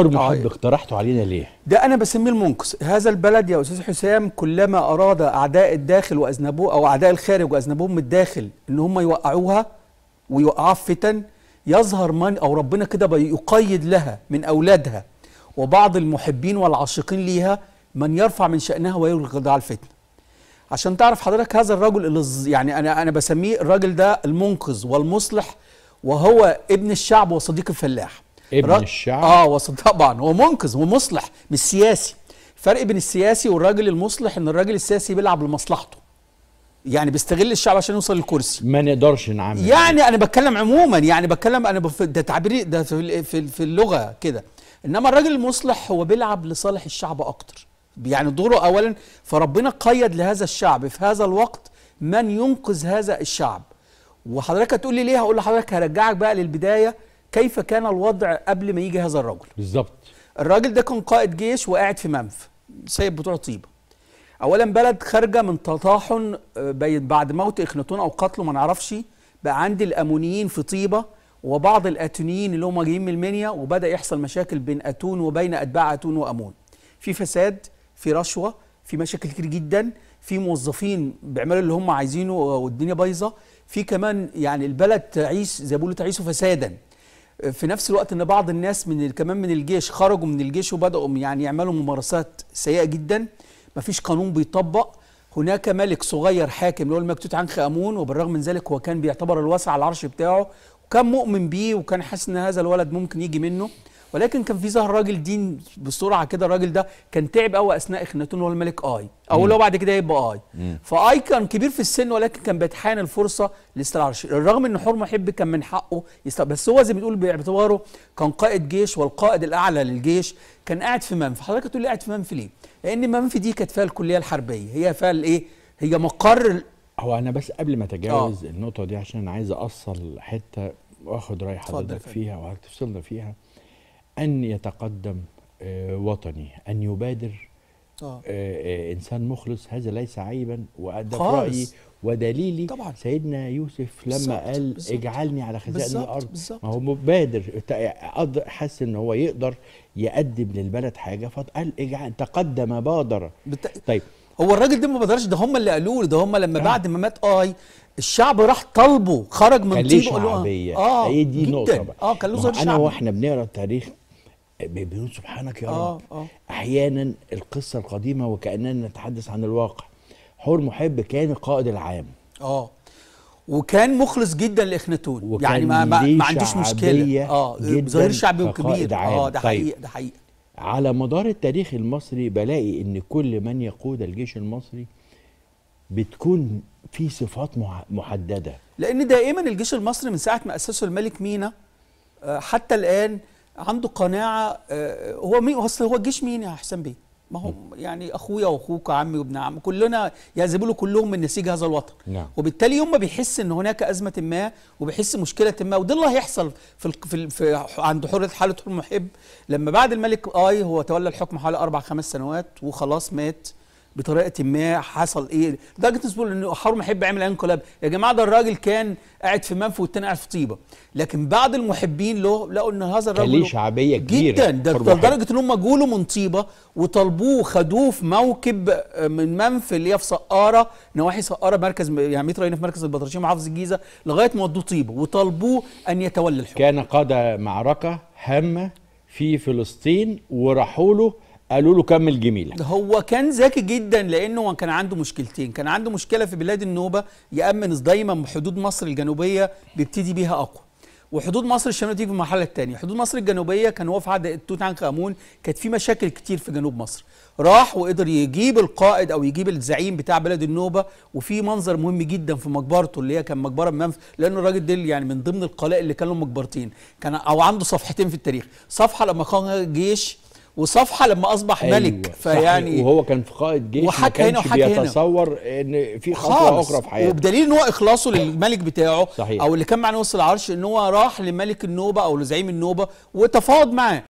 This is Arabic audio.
الحر آه. محب اقترحته علينا ليه؟ ده انا بسميه المنقص هذا البلد يا استاذ حسام كلما اراد اعداء الداخل واذنبوه او اعداء الخارج واذنبوهم من الداخل ان هم يوقعوها ويوقعوها في فتن يظهر من او ربنا كده بيقيد لها من اولادها وبعض المحبين والعاشقين ليها من يرفع من شانها ويلغي على الفتنه عشان تعرف حضرتك هذا الرجل اللي يعني انا انا بسميه الراجل ده المنقذ والمصلح وهو ابن الشعب وصديق الفلاح ابن رج... الشعب اه وصل طبعا هو منقذ ومصلح مش سياسي فرق بين السياسي والراجل المصلح ان الراجل السياسي بيلعب لمصلحته يعني بيستغل الشعب عشان يوصل للكرسي ما نقدرش نعمل يعني انا بتكلم عموما يعني بتكلم انا بف... ده تعبيري ده في في اللغه كده انما الراجل المصلح هو بيلعب لصالح الشعب اكتر يعني دوره اولا فربنا قيد لهذا الشعب في هذا الوقت من ينقذ هذا الشعب وحضرتك هتقول لي ليه هقول لحضرتك هرجعك بقى للبدايه كيف كان الوضع قبل ما يجي هذا الرجل بالظبط الراجل ده كان قائد جيش وقاعد في منف سايب بتوع طيبه اولا بلد خارجه من تطاحن آه، بعد موت اخناتون او قتله ما نعرفش بقى عند الامونيين في طيبه وبعض الاتونيين اللي هم جايين من المنيا وبدا يحصل مشاكل بين اتون وبين اتباع اتون وامون في فساد في رشوه في مشاكل كتير جدا في موظفين بيعملوا اللي هم عايزينه والدنيا بايظه في كمان يعني البلد تعيش زي ما بيقولوا تعيش فسادا في نفس الوقت ان بعض الناس من كمان من الجيش خرجوا من الجيش وبداوا يعني يعملوا ممارسات سيئه جدا مفيش قانون بيطبق هناك ملك صغير حاكم اللي هو الملك توت عنخ امون وبالرغم من ذلك هو كان بيعتبر الواسع على العرش بتاعه وكان مؤمن بيه وكان حاسس ان هذا الولد ممكن يجي منه ولكن كان في ظهر راجل دين بسرعه كده الراجل ده كان تعب قوي اثناء اخناتون هو الملك اي او لو بعد كده يبقى اي فاي كان كبير في السن ولكن كان بيتحان الفرصه لاستلع رغم ان حرم حب كان من حقه يستلع بس هو زي ما بتقول باعتباره كان قائد جيش والقائد الاعلى للجيش كان قاعد في منفى حضرتك تقول لي قاعد في منفى ليه؟ لان منفى دي كانت فيها الكليه الحربيه هي فيها الايه؟ هي مقر هو انا بس قبل ما اتجاوز آه. النقطه دي عشان انا عايز اصل حته واخد راي حضرتك فيها وهتفصلنا فيها ان يتقدم آه، وطني ان يبادر أوه. آه، آه، انسان مخلص هذا ليس عيبا وده رايي ودليلي طبعا. سيدنا يوسف لما بالزبط. قال بالزبط. اجعلني على خزائن الارض بالزبط. ما هو مبادر حس ان هو يقدر يقدم للبلد حاجه فقال اجعل تقدم بادر بت... طيب هو الراجل ده ما بادرش ده هم اللي قالوا له ده هم لما آه. بعد ما مات اي الشعب راح طالبه خرج من طيبه اه هي دي نقطه بقى. اه كان له انا واحنا بنقرا التاريخ بيقول سبحانك يا رب آه. آه. احيانا القصه القديمه وكاننا نتحدث عن الواقع حور محب كان القائد العام اه وكان مخلص جدا لاخناتون يعني ما, ما, ما مشكله اه ظهير شعبي وكبير اه طيب. ده حقيقي ده حقيقي على مدار التاريخ المصري بلاقي ان كل من يقود الجيش المصري بتكون في صفات محدده لان دائما الجيش المصري من ساعه ما اسسه الملك مينا آه، حتى الان عنده قناعه آه، هو مين اصل هو الجيش مين يا حسام بيه؟ ما هو يعني اخويا واخوك عمي وابن عم كلنا يعزبوا له كلهم من نسيج هذا الوطن نعم. وبالتالي يوم ما بيحس ان هناك ازمه ما وبيحس مشكله ما وده اللي هيحصل في, في, في عند حره حاله المحب لما بعد الملك اي هو تولى الحكم حوالي اربع خمس سنوات وخلاص مات بطريقه ما حصل ايه لدرجه نسبه انه حرم يحب يعمل انقلاب يا جماعه ده الراجل كان قاعد في منفى والتاني قاعد في طيبه لكن بعض المحبين له لقوا ان هذا الراجل ليه شعبيه كبيره جدا ده لدرجه ان هم جوا له من طيبه وطلبوه خدوه في موكب آه، من منفى اللي هي في سقاره نواحي سقاره مركز يعني متر هنا في مركز البطرشين محافظ الجيزه لغايه ما ودوه طيبه وطلبوه ان يتولى الحكم كان قاد معركه هامه في فلسطين وراحوا له قالوا له كمل جميلك هو كان ذكي جدا لانه كان عنده مشكلتين كان عنده مشكله في بلاد النوبه يامن دايما حدود مصر الجنوبيه بيبتدي بيها اقوى وحدود مصر الشماليه تيجي في المرحله الثانيه حدود مصر الجنوبيه كان هو في عهد توت عنخ امون كانت في مشاكل كتير في جنوب مصر راح وقدر يجيب القائد او يجيب الزعيم بتاع بلد النوبه وفي منظر مهم جدا في مقبرته اللي هي كان مقبره منف لانه الراجل ده يعني من ضمن القلائل اللي كان لهم مقبرتين كان او عنده صفحتين في التاريخ صفحه لما كان جيش وصفحه لما اصبح أيوة ملك فيعني وهو كان في قائد جيش وحك ما كانش هنا بيتصور ان في خطوه اخرى في حياته وبدليل ان هو اخلاصه للملك بتاعه صحيح. او اللي كان مع نوص العرش ان هو راح لملك النوبه او لزعيم النوبه وتفاوض معاه